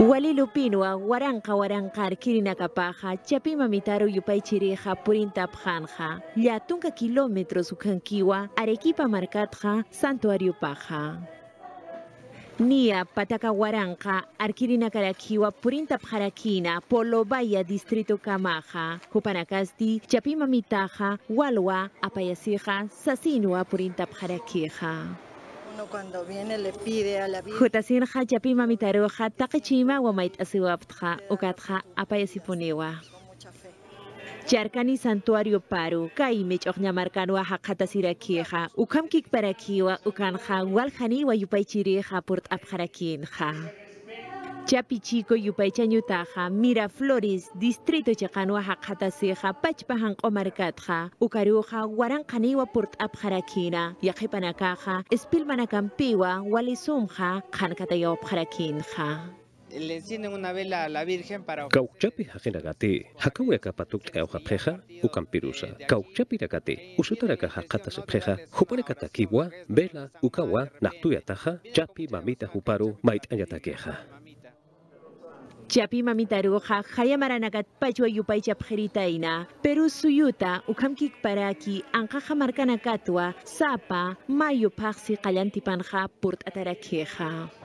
Guaranja waranqa waranqa arkirinakapaqa chapima mitaru Pjanja, ya Yatunga kilómetros ukankiwa Arequipa santuario Paja. Nia pataka, Guaranja, Arkirina Karakiwa Purinta Pjarakina, Polo Vaya, Distrito Camaja, Kupanakasti Chapima Mitaja, walua Apayasija, Sasinua, Purinta uno cuando viene le pide a la Virgen. Jutasinja, Yapima, Mitaroja, Takechima, Wamait, Asiwaptja, ukatha, Apayasipunewa. Charcani Santuario Paru, Kaimich Ognamarcanua Hakatasirakija, Ukam Kikparakiwa, Ukanha, Walhaniwa Yupaichirija, Port Abjarakinja. Chapichico, taja, Miraflores, Distrito Chacanua, Jataseja, Pachpahan Omarcatja, Ucaruja, Guarancaniwa, Port Abjaraquina, Yajipanacaja, Espilmanacampiwa, Walisumja, Jancatayo Abjaraquinja. le encienden una vela a la Virgen para... Cauchapi patuk preja, ukampirusa. Cauchapi ragati, usutaraka hakatas vela, ukawa, Naktuyataja, chapi mamita juparu, mait anyatakeja. Chapi mamitaruja hayamaranakat pachwa yupaychap heritayna, Peru suyuta ukamkikparaki anqaqa markanakatwa sapa mayu paqsi qallantipanja purt atarakija.